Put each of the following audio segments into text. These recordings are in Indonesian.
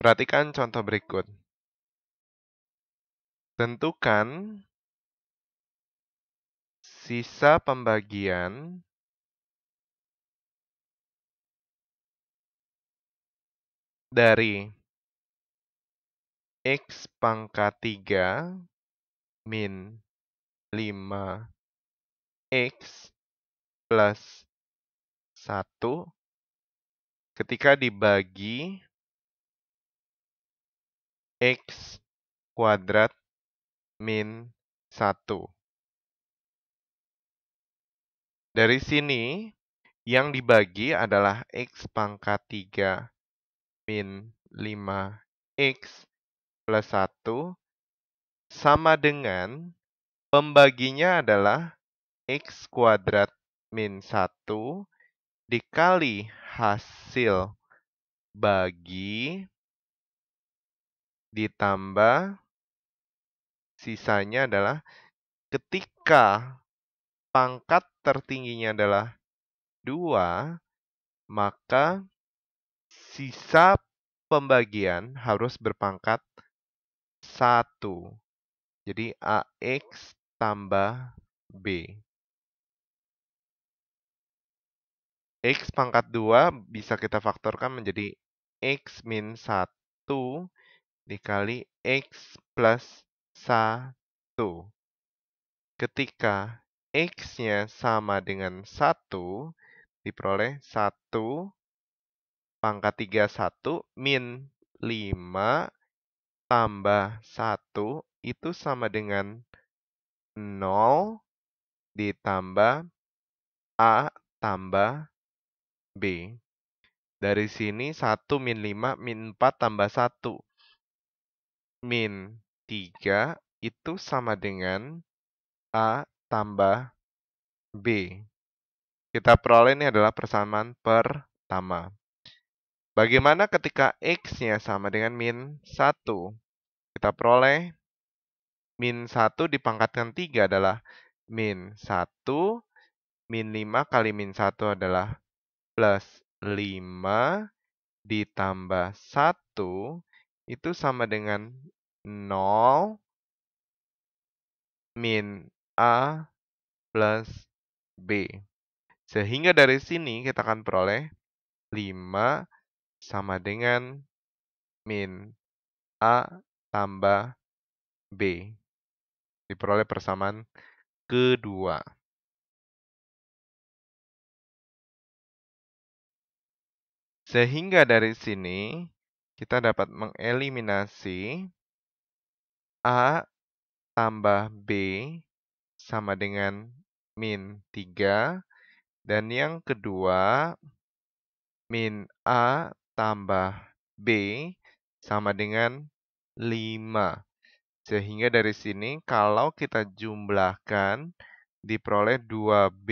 Perhatikan contoh berikut. Tentukan sisa pembagian dari X pangkat 3 min 5 X plus 1 ketika dibagi X kuadrat min 1. Dari sini, yang dibagi adalah X pangkat 3 min 5X plus 1 sama dengan pembaginya adalah X kuadrat min 1 dikali hasil bagi ditambah sisanya adalah ketika pangkat tertingginya adalah 2, maka sisa pembagian harus berpangkat 1. Jadi AX tambah B. X pangkat 2 bisa kita faktorkan menjadi X min 1 dikali X plus 1. Ketika X-nya sama dengan 1, diperoleh 1 pangkat 3, 1 min 5 tambah 1 itu sama dengan 0 ditambah A tambah B. Dari sini 1 min 5 min 4 tambah 1 min 3 itu sama dengan A tambah B. Kita peroleh ini adalah persamaan pertama. Bagaimana ketika X-nya sama dengan min 1? Kita peroleh min 1 dipangkatkan 3 adalah min 1, min 5 kali min 1 adalah plus 5 ditambah 1 itu sama dengan 0 min A plus B. Sehingga dari sini kita akan peroleh 5 sama dengan min A tambah B. Diperoleh persamaan kedua. Sehingga dari sini kita dapat mengeliminasi A tambah B sama dengan min 3. Dan yang kedua, min A tambah B sama dengan 5. Sehingga dari sini kalau kita jumlahkan diperoleh 2B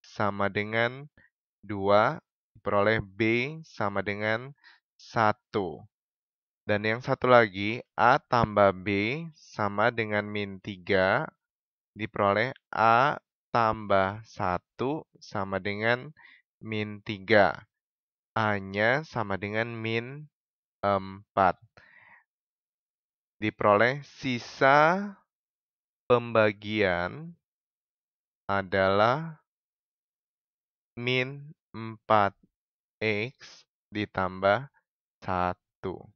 sama dengan 2, diperoleh B sama dengan 1. Dan yang satu lagi, A tambah B sama dengan min 3 diperoleh A tambah 1 sama dengan min 3. A-nya sama dengan min 4. Diperoleh sisa pembagian adalah min 4x ditambah satu